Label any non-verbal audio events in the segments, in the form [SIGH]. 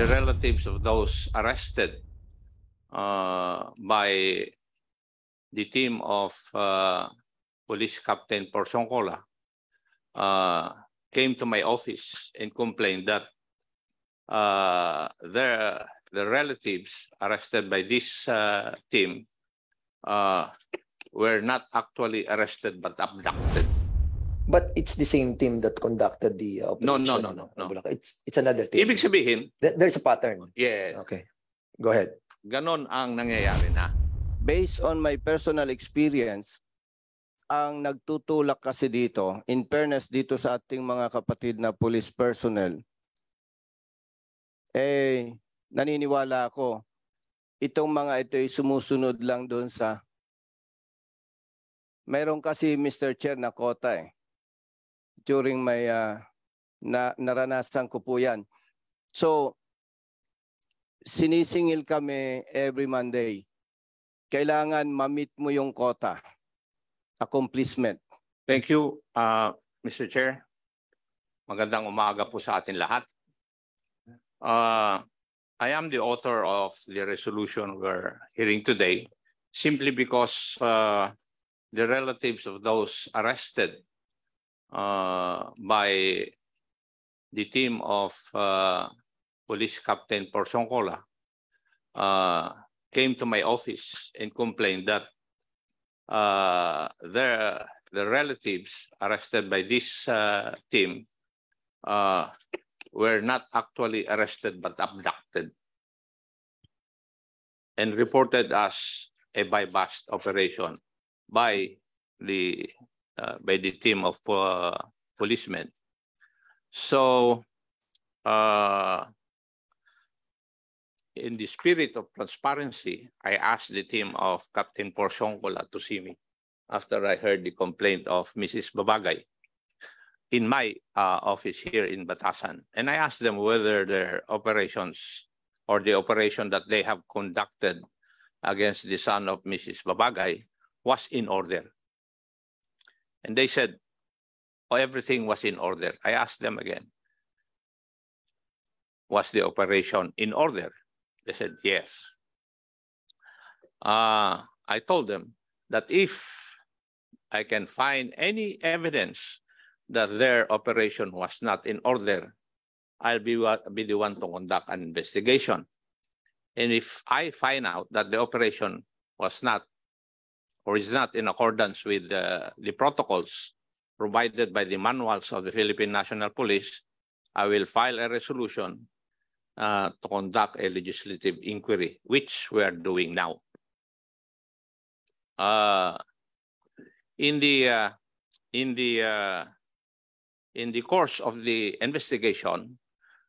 the relatives of those arrested uh, by the team of uh, Police Captain Porsoncola uh, came to my office and complained that uh, their, the relatives arrested by this uh, team uh, were not actually arrested but abducted. But it's the same team that conducted the uh, operation. No, no, no, no. no. It's it's another team. Ibig sabihin, there's a pattern. Yeah. Okay. Go ahead. Ganon ang nangyayari na. Based on my personal experience, ang nagtutulak kasi dito, in fairness dito sa ating mga kapatid na police personnel, eh, naniniwala ako, itong mga ito ay sumusunod lang doon sa Meron kasi Mr. Chair na kota eh during my uh, na, naranasan ko po yan. So, sinisingil kami every Monday. Kailangan ma-meet mo yung quota. Accomplishment. Thank you, uh, Mr. Chair. Magandang umaga po sa atin lahat. Uh, I am the author of the resolution we're hearing today simply because uh, the relatives of those arrested Uh, by the team of uh, Police Captain Porsongkola uh, came to my office and complained that uh, their the relatives arrested by this uh, team uh, were not actually arrested but abducted and reported as a by operation by the uh, by the team of uh, policemen. So, uh, in the spirit of transparency, I asked the team of Captain Porsongkola to see me after I heard the complaint of Mrs. Babagay in my uh, office here in Batasan. And I asked them whether their operations or the operation that they have conducted against the son of Mrs. Babagay was in order. And they said, oh, everything was in order. I asked them again, was the operation in order? They said, yes. Uh, I told them that if I can find any evidence that their operation was not in order, I'll be, be the one to conduct an investigation. And if I find out that the operation was not or is not in accordance with uh, the protocols provided by the manuals of the Philippine National Police, I will file a resolution uh, to conduct a legislative inquiry, which we are doing now. Uh, in the uh, in the uh, in the course of the investigation,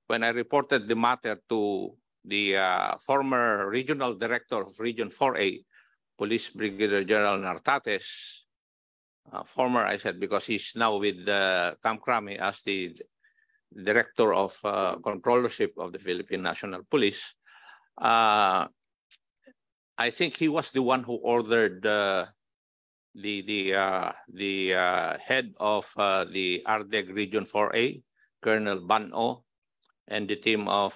when I reported the matter to the uh, former regional director of Region 4A, Police Brigadier General Nartates, uh, former, I said, because he's now with uh, Krami as the director of uh, controllership of the Philippine National Police. Uh, I think he was the one who ordered uh, the the uh, the uh, head of the Ardeg Region 4A, Colonel O, and the team of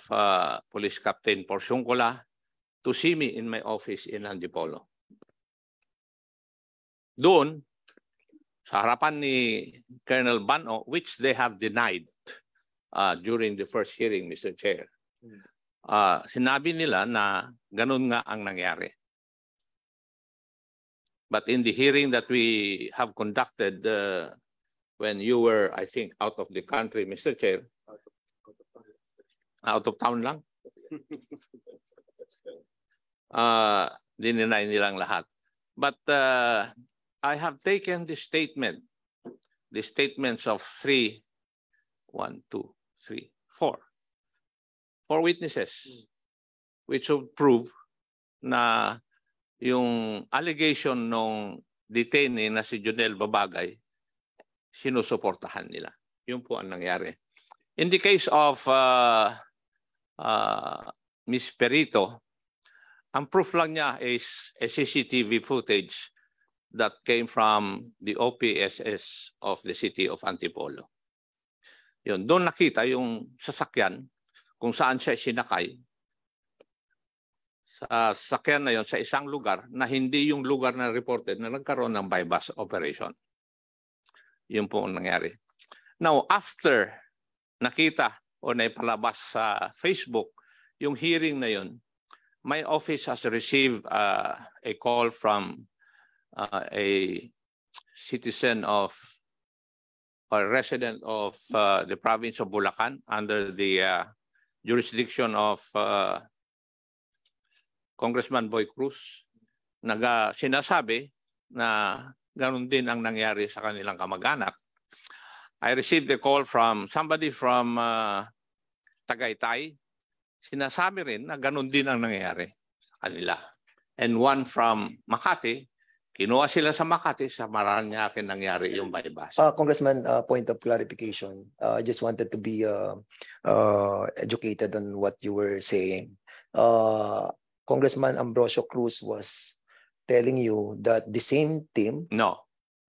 Police Captain Porsungkola to see me in my office in Antipolo. doon sa harapan ni Colonel Bano, which they have denied uh, during the first hearing, Mr. Chair. Uh, sinabi nila na ganun nga ang nangyari. But in the hearing that we have conducted uh, when you were, I think, out of the country, Mr. Chair, out of town lang, [LAUGHS] uh, dininay nilang lahat. But uh, I have taken the statement, the statements of three, one, two, three, four, four witnesses, which will prove na yung allegation nung detainee na si Jonel Babagay, sinusuportahan nila. Yun po ang nangyari. In the case of uh, uh, Miss Perito, ang proof lang niya is a CCTV footage that came from the OPSS of the city of Antipolo. Yun, doon nakita yung sasakyan kung saan siya sinakay. Sa sasakyan na yon sa isang lugar na hindi yung lugar na reported na nagkaroon ng bypass operation. Yun po ang nangyari. Now, after nakita o naipalabas sa Facebook yung hearing na yon, my office has received uh, a call from uh, a citizen of or resident of uh, the province of Bulacan under the uh, jurisdiction of uh, Congressman Boy Cruz naga sinasabi na ganun din ang nangyari sa kanilang kamag-anak. I received a call from somebody from uh, Tagaytay. Sinasabi rin na ganun din ang nangyari sa kanila. And one from Makati Kinuha sila sa Makati, sa Maranaque nangyari yung bypass. Uh, Congressman, uh, point of clarification. Uh, I just wanted to be uh, uh, educated on what you were saying. Uh, Congressman Ambrosio Cruz was telling you that the same team... No.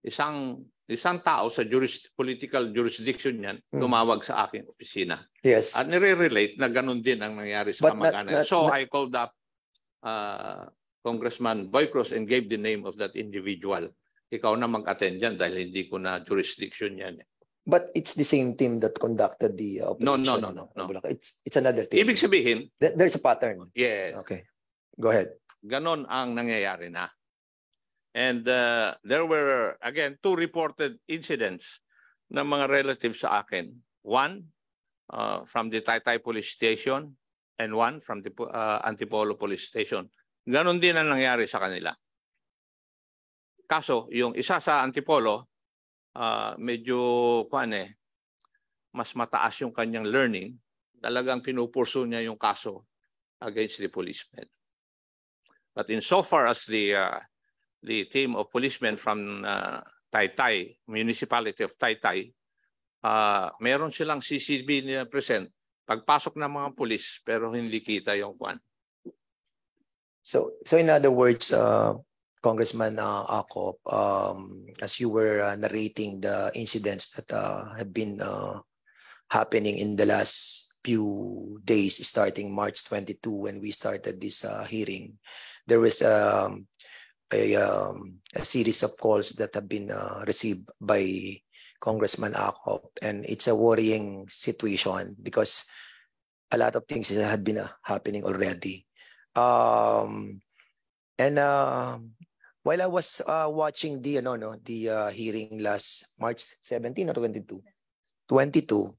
Isang isang tao sa juris, political jurisdiction niyan mm. tumawag sa akin opisina. Yes. At nire-relate na ganun din ang nangyari sa But Kamag-anak. So not, I called up uh, Congressman Boycross and gave the name of that individual. Ikaw na mag-attend yan dahil hindi ko na jurisdiction yan. But it's the same team that conducted the uh, operation. No, no, no, no. no. It's, it's another team. Ibig sabihin. there's a pattern. Yes. Okay. Go ahead. Ganon ang nangyayari na. And uh, there were, again, two reported incidents ng mga relatives sa akin. One uh, from the Taytay Police Station and one from the uh, Antipolo Police Station. Ganon din ang nangyari sa kanila. Kaso, yung isa sa Antipolo, uh, medyo kuan eh, mas mataas yung kanyang learning. Talagang pinupurso niya yung kaso against the policemen. But in so far as the uh, the team of policemen from uh, Taytay, municipality of Taytay, uh, meron silang CCTV na present. Pagpasok ng mga pulis pero hindi kita yung kwan. So, so in other words, uh, Congressman uh, Akop, um, as you were uh, narrating the incidents that uh, have been uh, happening in the last few days, starting March 22, when we started this uh, hearing, there was um, a, um, a, series of calls that have been uh, received by Congressman Akop, and it's a worrying situation because a lot of things had been happening already Um, and uh, while I was uh, watching the ano no the uh, hearing last March 17 or 22 22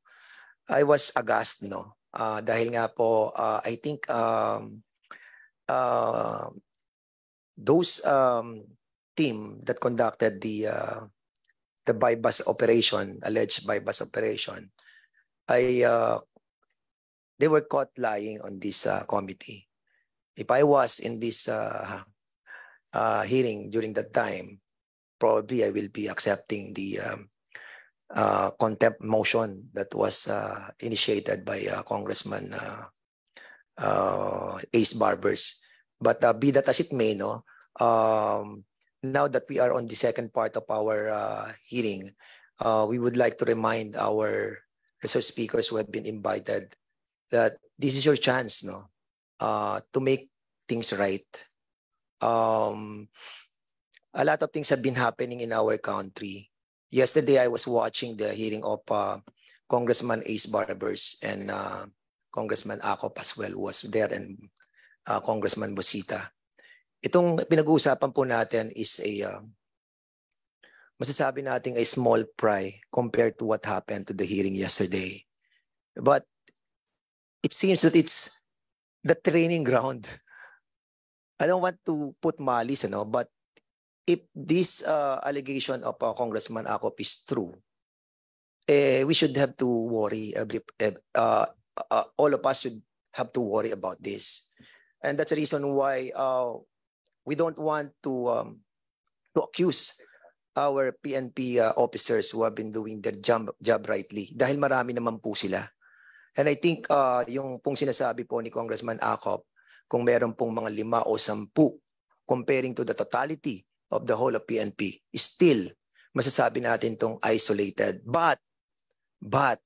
I was aghast no uh, dahil nga po uh, I think um, uh, those um, team that conducted the uh, the bypass operation alleged bypass operation I uh, they were caught lying on this uh, committee if I was in this uh, uh, hearing during that time, probably I will be accepting the um, uh, contempt motion that was uh, initiated by uh, Congressman uh, Ace Barbers. But be that as it may, no, um, now that we are on the second part of our hearing, we would like to remind our research speakers who have been invited that this is your chance, no, uh, to make things right. Um, a lot of things have been happening in our country. Yesterday, I was watching the hearing of uh, Congressman Ace Barbers and uh, Congressman Akop as well was there and uh, Congressman Bosita. Itong pinag-uusapan po natin is a, uh, masasabi natin a small fry compared to what happened to the hearing yesterday. But it seems that it's the training ground I don't want to put malice, you know, but if this uh, allegation of uh, Congressman Akop is true, eh, we should have to worry. Every, eh, uh, uh, all of us should have to worry about this, and that's the reason why uh, we don't want to um, to accuse our PNP uh, officers who have been doing their job, job rightly dahil marami naman po sila. And I think uh, yung pong sinasabi po ni Congressman Akop, kung meron pong mga lima o sampu comparing to the totality of the whole of PNP, still, masasabi natin tong isolated. But, but,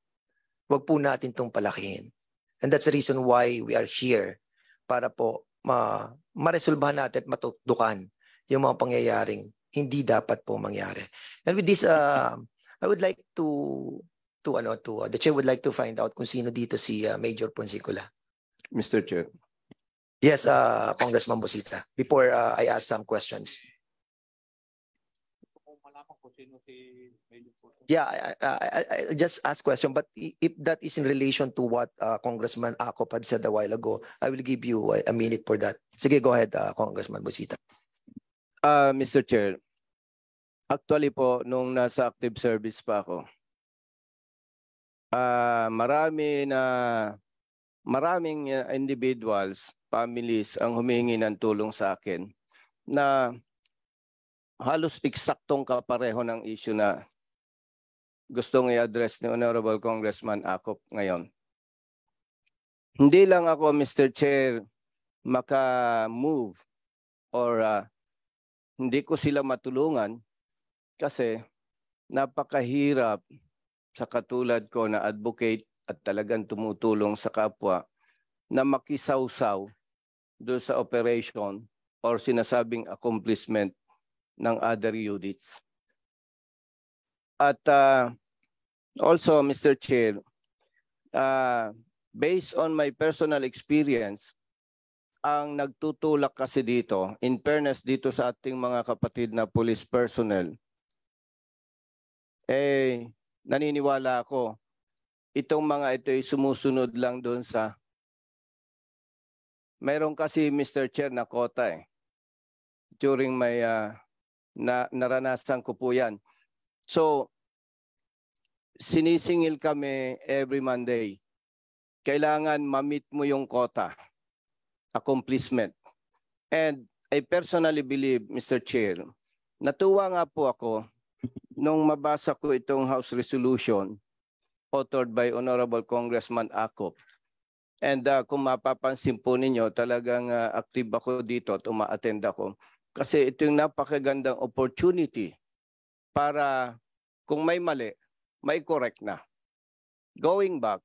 wag po natin tong palakihin. And that's the reason why we are here para po ma maresolbahan natin at matutukan yung mga pangyayaring hindi dapat po mangyari. And with this, uh, I would like to to ano to uh, the chair would like to find out kung sino dito si uh, Major Poncicula. Mr. Chair. Yes, uh, Congressman Bosita. Before uh, I ask some questions. Yeah, I, I, I just ask question, but if that is in relation to what uh, Congressman Akop had said a while ago, I will give you a, a minute for that. Sige, go ahead, uh, Congressman Busita. Uh, Mr. Chair, actually po, nung nasa active service pa ako, uh, marami na maraming eh, individuals, families ang humingi ng tulong sa akin na halos eksaktong kapareho ng issue na gustong i-address ni Honorable Congressman Akop ngayon. Hindi lang ako, Mr. Chair, maka-move or uh, hindi ko sila matulungan kasi napakahirap sa katulad ko na advocate at talagang tumutulong sa kapwa na makisawsaw doon sa operation or sinasabing accomplishment ng other units. At uh, also, Mr. Chair, uh, based on my personal experience, ang nagtutulak kasi dito, in fairness dito sa ating mga kapatid na police personnel, eh, naniniwala ako itong mga ito ay sumusunod lang doon sa Meron kasi Mr. Chair na quota eh. During my uh, na, naranasan ko po 'yan. So sinisingil kami every Monday. Kailangan ma-meet mo yung quota. Accomplishment. And I personally believe, Mr. Chair, natuwa nga po ako nung mabasa ko itong House Resolution authored by Honorable Congressman Akop. And uh, kung mapapansin po ninyo, talagang uh, active ako dito at uma ako. Kasi ito yung napakagandang opportunity para kung may mali, may correct na. Going back,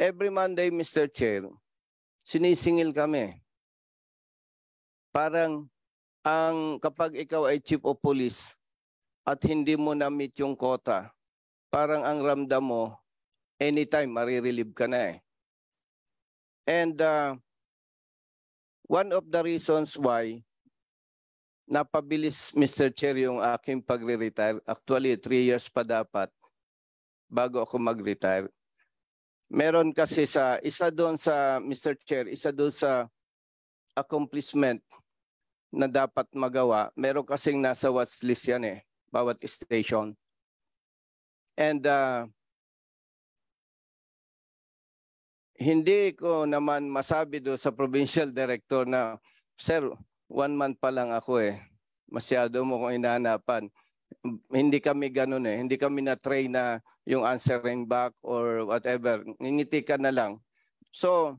every Monday, Mr. Chair, sinisingil kami. Parang ang kapag ikaw ay chief of police at hindi mo na-meet yung quota, parang ang ramdam mo, anytime marirelieve ka na eh. And uh, one of the reasons why napabilis Mr. Chair yung aking pagre-retire, actually 3 years pa dapat bago ako mag-retire. Meron kasi sa isa doon sa Mr. Chair, isa doon sa accomplishment na dapat magawa. Meron kasing nasa watchlist yan eh, bawat station. And uh, hindi ko naman masabi do sa provincial director na, Sir, one month pa lang ako eh. Masyado mo kong inahanapan. Hindi kami ganun eh. Hindi kami na-train na yung answering back or whatever. Ngingiti ka na lang. So,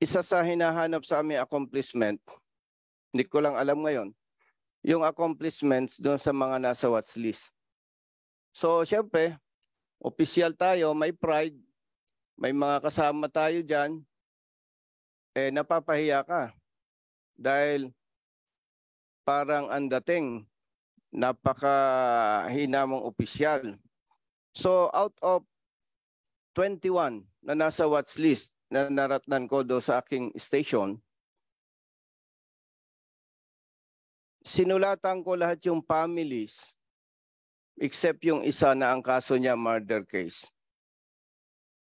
isa sa hinahanap sa aming accomplishment, hindi ko lang alam ngayon, yung accomplishments doon sa mga nasa watch list. So, syempre, official tayo, may pride, may mga kasama tayo dyan, eh napapahiya ka. Dahil parang ang dating mong opisyal. So out of 21 na nasa watch list na naratnan ko do sa aking station, sinulatan ko lahat yung families except yung isa na ang kaso niya murder case.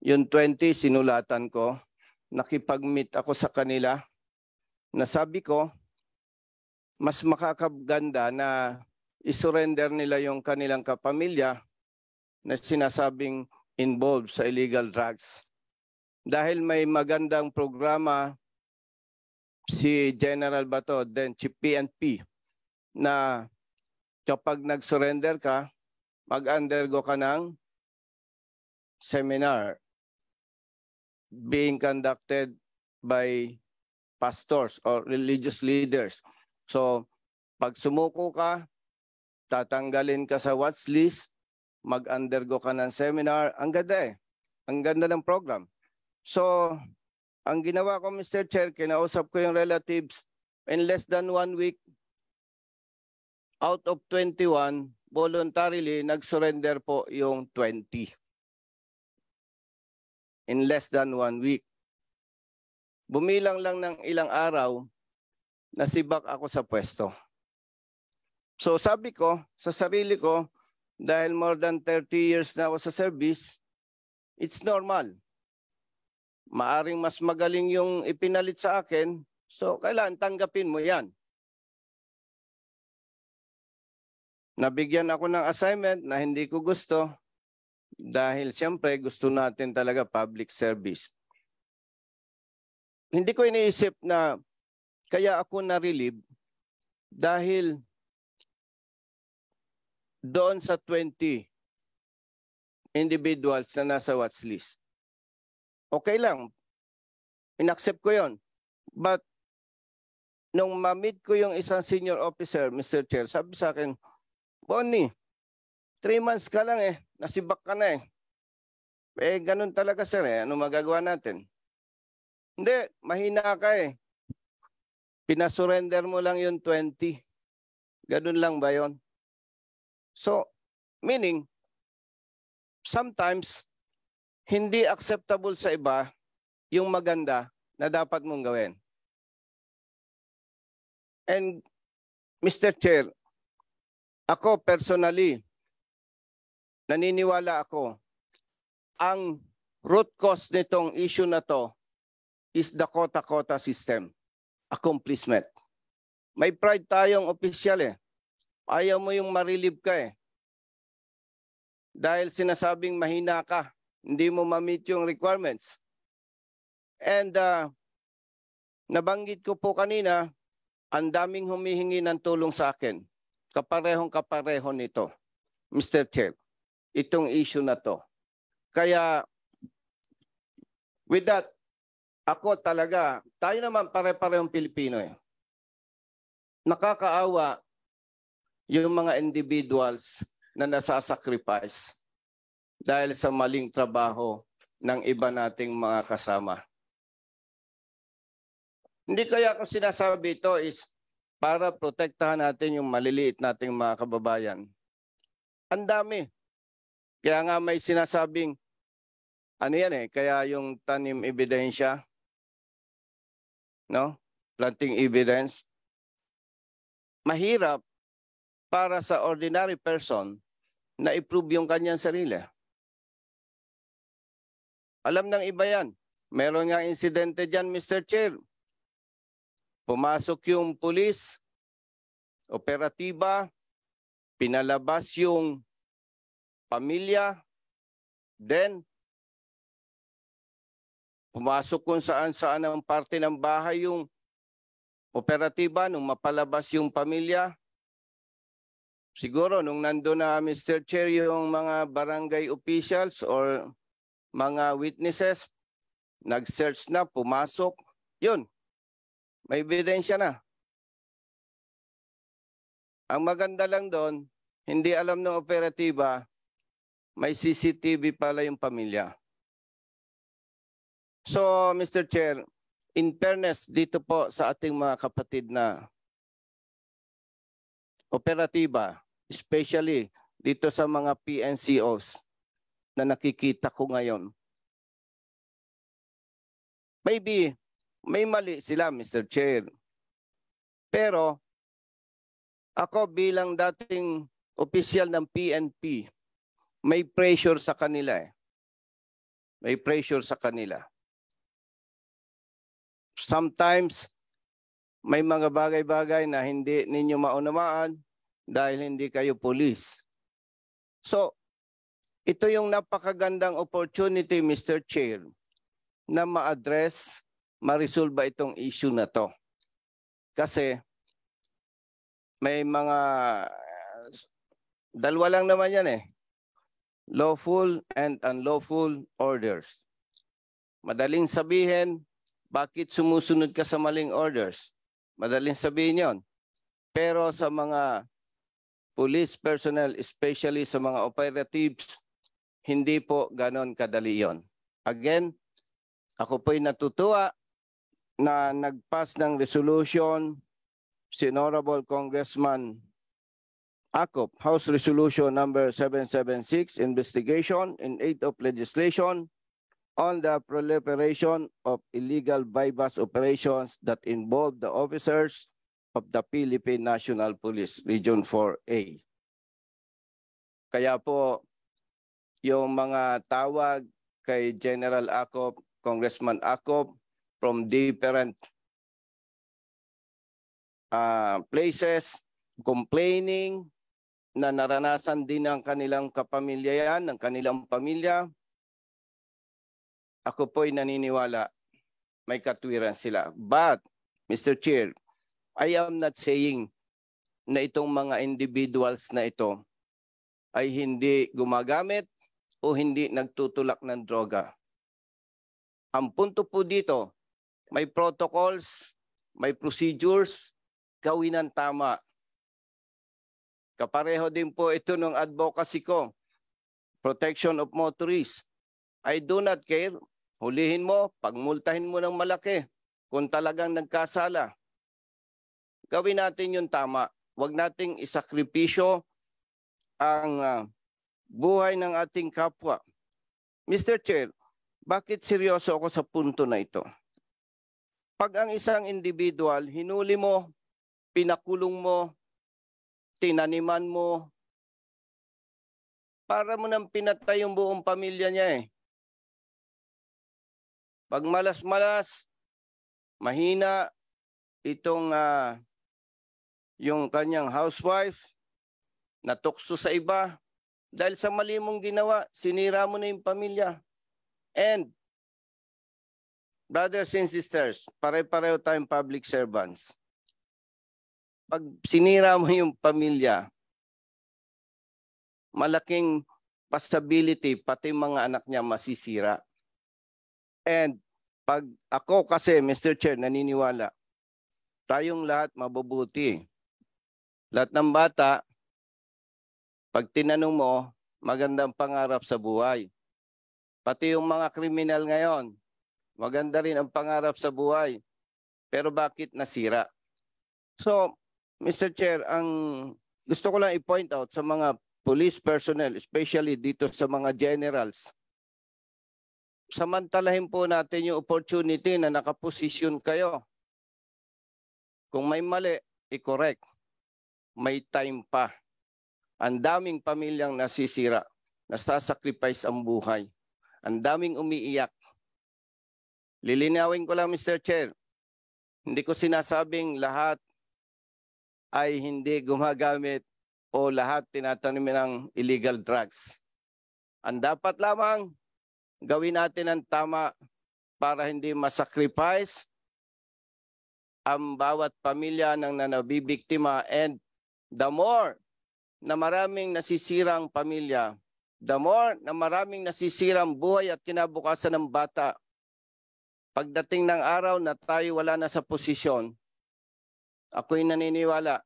Yung 20, sinulatan ko. Nakipag-meet ako sa kanila. Nasabi ko, mas makakaganda na isurrender nila yung kanilang kapamilya na sinasabing involved sa illegal drugs. Dahil may magandang programa si General Bato, then si PNP, na kapag nag-surrender ka, mag-undergo ka ng seminar being conducted by pastors or religious leaders. So, pag sumuko ka, tatanggalin ka sa watch list, mag-undergo ka ng seminar. Ang ganda eh. Ang ganda ng program. So, ang ginawa ko, Mr. Chair, kinausap ko yung relatives in less than one week, out of 21, voluntarily, nag-surrender po yung 20 in less than one week. Bumilang lang ng ilang araw, nasibak ako sa pwesto. So sabi ko sa sarili ko, dahil more than 30 years na ako sa service, it's normal. Maaring mas magaling yung ipinalit sa akin, so kailan tanggapin mo yan. Nabigyan ako ng assignment na hindi ko gusto, dahil siyempre gusto natin talaga public service. Hindi ko iniisip na kaya ako na-relieve dahil doon sa 20 individuals na nasa watch list. Okay lang. Inaccept ko yon. But nung ma-meet ko yung isang senior officer, Mr. Chair, sabi sa akin, Bonnie, Three months ka lang eh. Nasibak ka na eh. Eh, ganun talaga sir eh. Ano magagawa natin? Hindi, mahina ka eh. Pinasurrender mo lang yung 20. Ganun lang ba yon? So, meaning, sometimes, hindi acceptable sa iba yung maganda na dapat mong gawin. And Mr. Chair, ako personally, naniniwala ako, ang root cause nitong issue na to is the kota-kota system, accomplishment. May pride tayong official eh. Ayaw mo yung marilib ka eh. Dahil sinasabing mahina ka, hindi mo ma-meet yung requirements. And uh, nabanggit ko po kanina, ang daming humihingi ng tulong sa akin. Kaparehong kapareho nito, Mr. Chair itong issue na to. Kaya with that, ako talaga, tayo naman pare-parehong Pilipino eh. Nakakaawa yung mga individuals na nasasacrifice dahil sa maling trabaho ng iba nating mga kasama. Hindi kaya ako sinasabi ito is para protektahan natin yung maliliit nating mga kababayan. Ang dami. Kaya nga may sinasabing, ano yan eh, kaya yung tanim ebidensya, no? planting evidence, mahirap para sa ordinary person na i-prove yung kanyang sarili. Alam ng iba yan. Meron nga insidente dyan, Mr. Chair. Pumasok yung pulis, operatiba, pinalabas yung pamilya, then pumasok kung saan-saan ang parte ng bahay yung operatiba nung mapalabas yung pamilya. Siguro nung nando na Mr. Chair yung mga barangay officials or mga witnesses, nag-search na, pumasok. Yun, may ebidensya na. Ang maganda lang doon, hindi alam ng operatiba may CCTV pala yung pamilya. So, Mr. Chair, in fairness dito po sa ating mga kapatid na operatiba, especially dito sa mga PNCOs na nakikita ko ngayon. Maybe may mali sila, Mr. Chair. Pero ako bilang dating opisyal ng PNP, may pressure sa kanila eh. May pressure sa kanila. Sometimes, may mga bagay-bagay na hindi ninyo maunamaan dahil hindi kayo police. So, ito yung napakagandang opportunity, Mr. Chair, na ma-address, ma-resolve itong issue na to. Kasi may mga dalawa lang naman yan eh lawful and unlawful orders. Madaling sabihin, bakit sumusunod ka sa maling orders? Madaling sabihin yon. Pero sa mga police personnel, especially sa mga operatives, hindi po ganon kadali yon. Again, ako po'y natutuwa na nagpas ng resolution si Honorable Congressman ACOP, House Resolution Number 776, Investigation in Aid of Legislation on the Proliferation of Illegal Bypass Operations that Involve the Officers of the Philippine National Police, Region 4A. Kaya po, yung mga tawag kay General ACOP, Congressman ACOP, from different uh, places, complaining na naranasan din ng kanilang kapamilya yan, ng kanilang pamilya, ako po'y naniniwala may katwiran sila. But, Mr. Chair, I am not saying na itong mga individuals na ito ay hindi gumagamit o hindi nagtutulak ng droga. Ang punto po dito, may protocols, may procedures, gawin ang tama Kapareho din po ito ng advocacy ko, protection of motorists. I do not care. Hulihin mo, pagmultahin mo ng malaki kung talagang nagkasala. Gawin natin yung tama. Huwag nating isakripisyo ang uh, buhay ng ating kapwa. Mr. Chair, bakit seryoso ako sa punto na ito? Pag ang isang individual, hinuli mo, pinakulong mo, tinaniman mo. Para mo nang pinatay yung buong pamilya niya eh. Pag malas-malas, mahina itong uh, yung kanyang housewife, natukso sa iba, dahil sa mali mong ginawa, sinira mo na yung pamilya. And, brothers and sisters, pare-pareho tayong public servants pag sinira mo yung pamilya, malaking possibility pati mga anak niya masisira. And pag ako kasi Mr. Chair naniniwala, tayong lahat mabubuti. Lahat ng bata, pag tinanong mo, magandang pangarap sa buhay. Pati yung mga kriminal ngayon, maganda rin ang pangarap sa buhay. Pero bakit nasira? So, Mr. Chair, ang gusto ko lang i-point out sa mga police personnel, especially dito sa mga generals, samantalahin po natin yung opportunity na nakaposisyon kayo. Kung may mali, i-correct. May time pa. Ang daming pamilyang nasisira, nasasacrifice ang buhay. Ang daming umiiyak. Lilinawin ko lang, Mr. Chair. Hindi ko sinasabing lahat ay hindi gumagamit o lahat tinatanim ng illegal drugs. Ang dapat lamang gawin natin ang tama para hindi masacrifice ang bawat pamilya ng nanabibiktima and the more na maraming nasisirang pamilya, the more na maraming nasisirang buhay at kinabukasan ng bata, pagdating ng araw na tayo wala na sa posisyon, ako'y naniniwala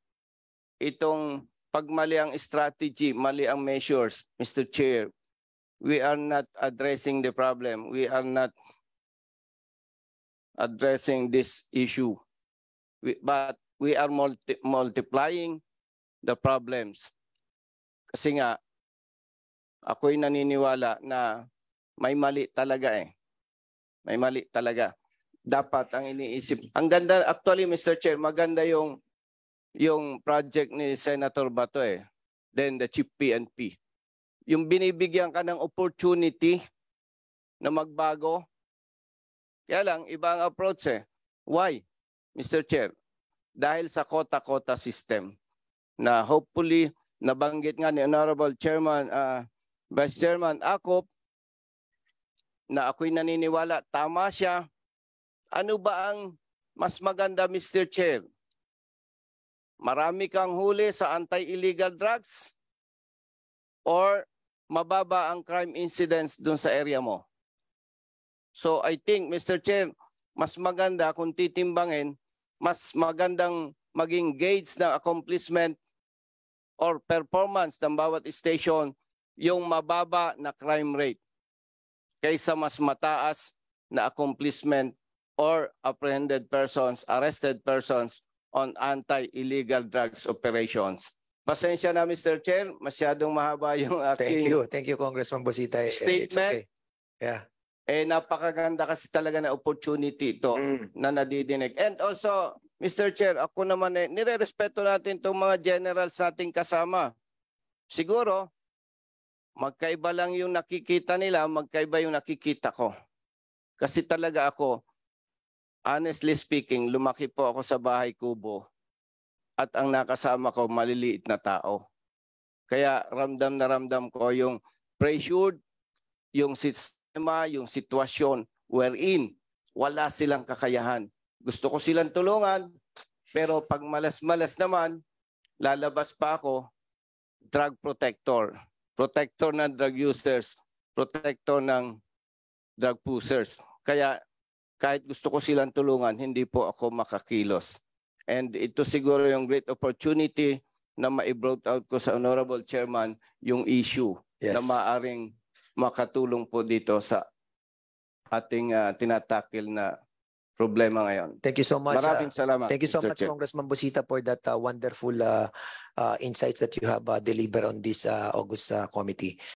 itong pag mali ang strategy, mali ang measures, Mr. Chair, we are not addressing the problem. We are not addressing this issue. We, but we are multi multiplying the problems. Kasi nga, ako'y naniniwala na may mali talaga eh. May mali talaga dapat ang iniisip. Ang ganda, actually Mr. Chair, maganda yung yung project ni Senator Bato eh. Then the chief PNP. Yung binibigyan ka ng opportunity na magbago. Kaya lang, ibang approach eh. Why, Mr. Chair? Dahil sa kota-kota system na hopefully nabanggit nga ni Honorable Chairman, uh, Vice Chairman Akop na ako'y naniniwala tama siya ano ba ang mas maganda, Mr. Chair? Marami kang huli sa anti-illegal drugs or mababa ang crime incidence dun sa area mo? So I think, Mr. Chair, mas maganda kung titimbangin, mas magandang maging gauge ng accomplishment or performance ng bawat station yung mababa na crime rate kaysa mas mataas na accomplishment or apprehended persons, arrested persons on anti-illegal drugs operations. Pasensya na Mr. Chair, masyadong mahaba yung aking Thank you. Thank you Congressman Bosita. Statement. Eh, eh, it's okay. Yeah. Eh napakaganda kasi talaga na opportunity ito mm. na nadidinig. And also, Mr. Chair, ako naman eh, nirerespeto natin itong mga generals nating kasama. Siguro, magkaiba lang yung nakikita nila, magkaiba yung nakikita ko. Kasi talaga ako, honestly speaking, lumaki po ako sa bahay kubo at ang nakasama ko maliliit na tao. Kaya ramdam na ramdam ko yung pressured, yung sistema, yung sitwasyon wherein wala silang kakayahan. Gusto ko silang tulungan, pero pag malas-malas naman, lalabas pa ako, drug protector. Protector ng drug users, protector ng drug pushers. Kaya kahit gusto ko silang tulungan, hindi po ako makakilos. And ito siguro yung great opportunity na ma-brought out ko sa Honorable Chairman yung issue yes. na maaring makatulong po dito sa ating uh, ah, tinatakil na problema ngayon. Thank you so much. Maraming ah, salamat. thank you so Mr. much, Chair. Congressman Busita, for that uh, wonderful uh, uh, insights that you have uh, delivered on this uh, August uh, committee.